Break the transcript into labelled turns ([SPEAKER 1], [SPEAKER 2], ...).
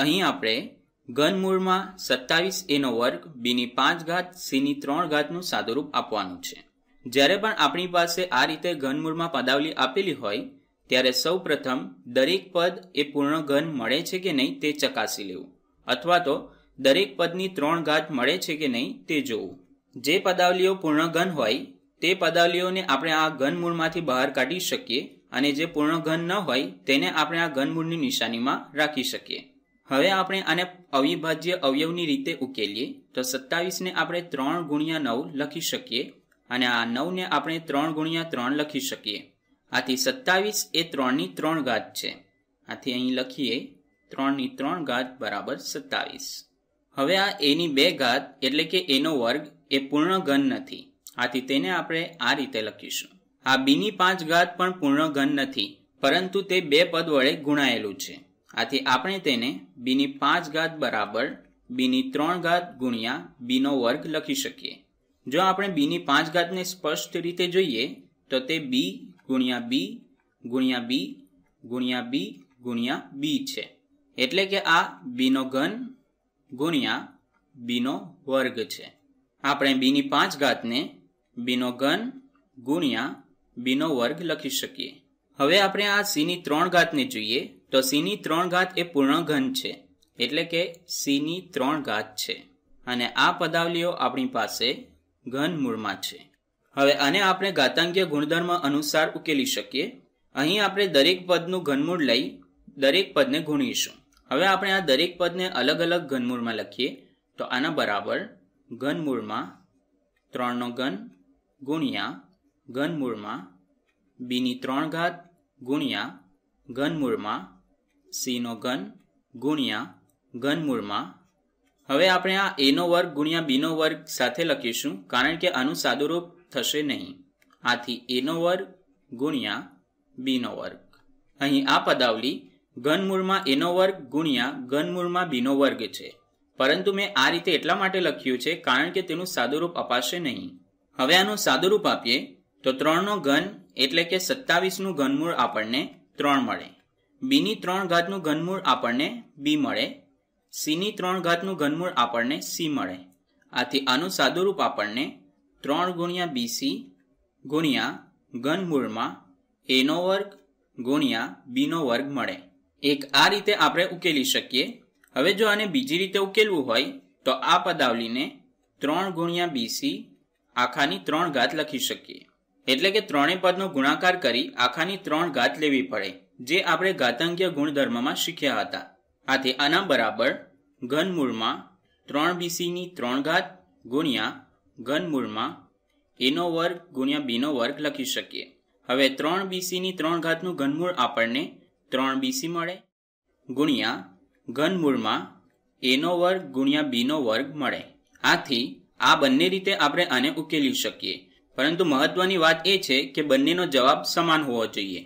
[SPEAKER 1] અહીં આપણે ઘનમૂળમાં સત્તાવીસ એનો વર્ગ બીની પાંચ ઘાત સીની ત્રણ ઘાતનું સાદુરૂપ આપવાનું છે જ્યારે પણ આપણી પાસે આ રીતે ઘનમૂળમાં પદાવલી આપેલી હોય ત્યારે સૌ પ્રથમ દરેક પદ એ પૂર્ણ ઘન મળે છે કે નહીં તે ચકાસી લેવું અથવા તો દરેક પદની ત્રણ ઘાત મળે છે કે નહીં તે જોવું જે પદાવલીઓ પૂર્ણ ઘન હોય તે પદાવલીઓને આપણે આ ઘનમૂળમાંથી બહાર કાઢી શકીએ અને જે પૂર્ણ ઘન ન હોય તેને આપણે આ ઘનમૂળની નિશાનીમાં રાખી શકીએ હવે આપણે આને અવિભાજ્ય અવયવની રીતે ઉકેલીએ તો સત્તાવીસને આપણે ત્રણ ગુણ્યા નવ લખી શકીએ અને આ નવને આપણે ત્રણ ગુણ્યા ત્રણ લખી શકીએ આથી સત્તાવીસ એ ત્રણની ત્રણ ઘાત છે આથી અહીં લખીએ ત્રણની ત્રણ ઘાત બરાબર સત્તાવીસ હવે આ એની બે ઘાત એટલે કે એનો વર્ગ એ પૂર્ણ ઘન નથી આથી તેને આપણે આ રીતે લખીશું આ બીની પાંચ ઘાત પણ પૂર્ણ ઘન નથી પરંતુ તે બે પદ વડે ગુણાયેલું છે આથી આપણે તેને બીની પાંચ ઘાત બરાબર બીની ત્રણ ઘાત ગુણ્યા બીનો વર્ગ લખી શકીએ જો આપણે બીની પાંચ ઘાતને સ્પષ્ટ રીતે જોઈએ તો તે બી ગુણ્યા બી ગુણ્યા બી ગુણ્યા બી ગુણ્યા બી છે એટલે કે આ બીનો ઘન ગુણ્યા બીનો વર્ગ છે આપણે બીની પાંચ ઘાતને બીનો ઘન ગુણ્યા બીનો વર્ગ લખી શકીએ હવે આપણે આ સીની ત્રણ ઘાતને જોઈએ તો સીની ત્રણ ઘાત એ પૂર્ણ ઘન છે એટલે કે સીની ત્રણ ઘાત છે અને આ પદાવલીઓ આપણી પાસે ઘન મૂળમાં છે હવે આને આપણે ઘાતાંકીય ગુણધર્મ અનુસાર ઉકેલી શકીએ અહીં આપણે દરેક પદનું ઘનમૂળ લઈ દરેક પદને ગુણીશું હવે આપણે આ દરેક પદને અલગ અલગ ઘનમૂળમાં લખીએ તો આના બરાબર ઘનમૂળમાં ત્રણનો ઘન ગુણ્યા ઘનમૂળમાં બીની ત્રણ ઘાત ગુણ્યા ઘનમૂળમાં સીનો ઘન ગુણ્યા ઘનમૂળમાં હવે આપણે આ એનો વર્ગ ગુણ્યા બીનો વર્ગ સાથે લખીશું કારણ કે આનું સાદુરૂપ થશે નહીં આથી એનો વર્ગ ગુણ્યા બીનો વર્ગ અહીં આ પદાવલી ઘનમૂળમાં એનો વર્ગ ગુણ્યા ઘનમૂળમાં બીનો વર્ગ છે પરંતુ મેં આ રીતે એટલા માટે લખ્યું છે કારણ કે તેનું સાદુરૂપ અપાશે નહીં હવે આનું સાદુરૂપ આપીએ તો ત્રણનો ઘન એટલે કે સત્તાવીસનું ઘનમૂળ આપણને ત્રણ મળે બીની ત્રણ ઘાતનું ઘનમૂળ આપણને બી મળે સીની ત્રણ ઘાતનું ઘનમૂળ આપણને સી મળે આથી આનું સાદુરૂપ આપણને ત્રણ ગુણ્યા બીસી ગુણ્યા ઘનમૂળમાં એનો વર્ગ ગુણ્યા બીનો વર્ગ મળે એક આ રીતે આપણે ઉકેલી શકીએ હવે જો આને બીજી રીતે ઉકેલવું હોય તો આ પદાવલીને ત્રણ ગુણ્યા બીસી આખાની ત્રણ ઘાત લખી શકીએ એટલે કે ત્રણેય પદનો ગુણાકાર કરી આખાની ત્રણ ઘાત લેવી પડે જે આપણે ઘાતાંકીય ગુણધર્મમાં શીખ્યા હતા આથી આના બરાબર ઘનમૂળમાં ત્રણ બીસીની ત્રણ ઘાત ગુણ્યા ઘનમૂળમાં એનો વર્ગ ગુણ્યા બીનો વર્ગ લખી શકીએ હવે ત્રણ બીસીની ત્રણ ઘાતનું ઘનમૂળ આપણને ત્રણ બીસી મળે ગુણ્યા ઘનમૂળમાં એનો વર્ગ ગુણ્યા બીનો વર્ગ મળે આથી આ બંને રીતે આપણે આને ઉકેલી શકીએ પરંતુ મહત્વની વાત એ છે કે બંનેનો જવાબ સમાન હોવો જોઈએ